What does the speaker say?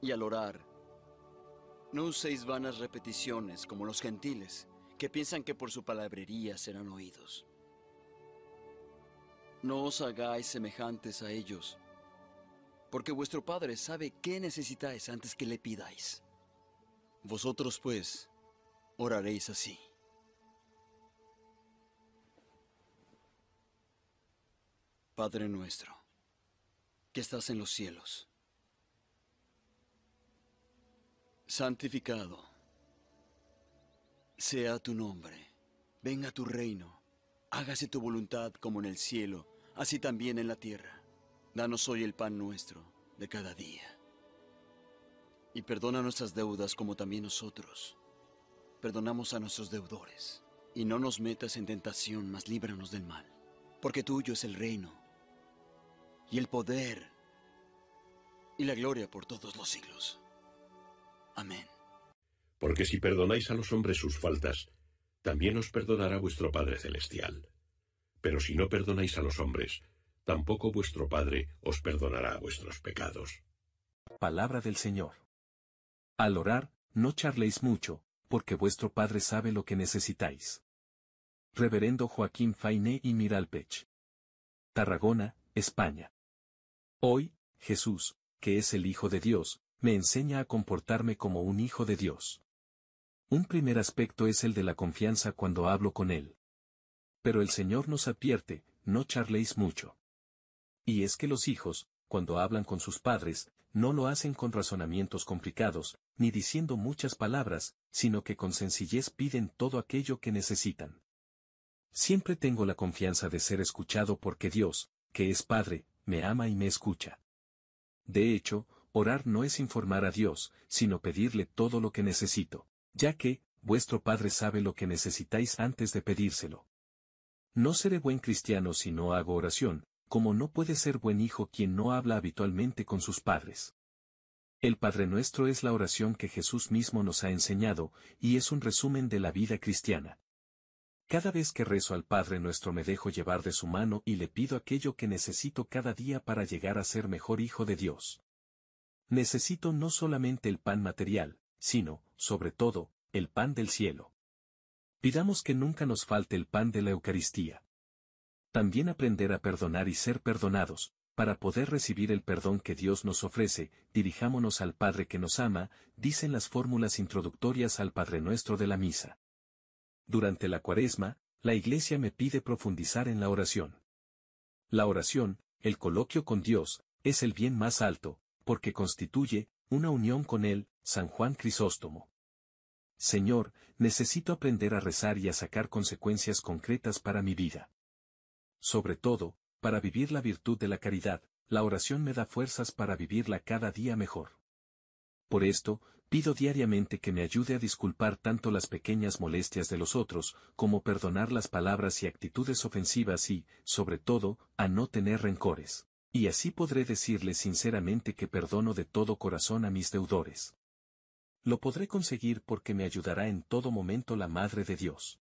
y al orar. No uséis vanas repeticiones como los gentiles, que piensan que por su palabrería serán oídos. No os hagáis semejantes a ellos, porque vuestro Padre sabe qué necesitáis antes que le pidáis. Vosotros pues oraréis así. Padre nuestro, que estás en los cielos Santificado sea tu nombre, venga tu reino, hágase tu voluntad como en el cielo, así también en la tierra. Danos hoy el pan nuestro de cada día. Y perdona nuestras deudas como también nosotros. Perdonamos a nuestros deudores. Y no nos metas en tentación, mas líbranos del mal. Porque tuyo es el reino, y el poder, y la gloria por todos los siglos. Amén. Porque si perdonáis a los hombres sus faltas, también os perdonará vuestro Padre Celestial. Pero si no perdonáis a los hombres, tampoco vuestro Padre os perdonará vuestros pecados. Palabra del Señor. Al orar, no charléis mucho, porque vuestro Padre sabe lo que necesitáis. Reverendo Joaquín Fainé y Miralpech. Tarragona, España. Hoy, Jesús, que es el Hijo de Dios, me enseña a comportarme como un hijo de Dios. Un primer aspecto es el de la confianza cuando hablo con Él. Pero el Señor nos advierte, no charléis mucho. Y es que los hijos, cuando hablan con sus padres, no lo hacen con razonamientos complicados, ni diciendo muchas palabras, sino que con sencillez piden todo aquello que necesitan. Siempre tengo la confianza de ser escuchado porque Dios, que es Padre, me ama y me escucha. De hecho, Orar no es informar a Dios, sino pedirle todo lo que necesito, ya que, vuestro Padre sabe lo que necesitáis antes de pedírselo. No seré buen cristiano si no hago oración, como no puede ser buen hijo quien no habla habitualmente con sus padres. El Padre Nuestro es la oración que Jesús mismo nos ha enseñado, y es un resumen de la vida cristiana. Cada vez que rezo al Padre Nuestro me dejo llevar de su mano y le pido aquello que necesito cada día para llegar a ser mejor hijo de Dios. Necesito no solamente el pan material, sino, sobre todo, el pan del cielo. Pidamos que nunca nos falte el pan de la Eucaristía. También aprender a perdonar y ser perdonados, para poder recibir el perdón que Dios nos ofrece, dirijámonos al Padre que nos ama, dicen las fórmulas introductorias al Padre Nuestro de la Misa. Durante la cuaresma, la Iglesia me pide profundizar en la oración. La oración, el coloquio con Dios, es el bien más alto, porque constituye, una unión con él, San Juan Crisóstomo. Señor, necesito aprender a rezar y a sacar consecuencias concretas para mi vida. Sobre todo, para vivir la virtud de la caridad, la oración me da fuerzas para vivirla cada día mejor. Por esto, pido diariamente que me ayude a disculpar tanto las pequeñas molestias de los otros, como perdonar las palabras y actitudes ofensivas y, sobre todo, a no tener rencores. Y así podré decirle sinceramente que perdono de todo corazón a mis deudores. Lo podré conseguir porque me ayudará en todo momento la Madre de Dios.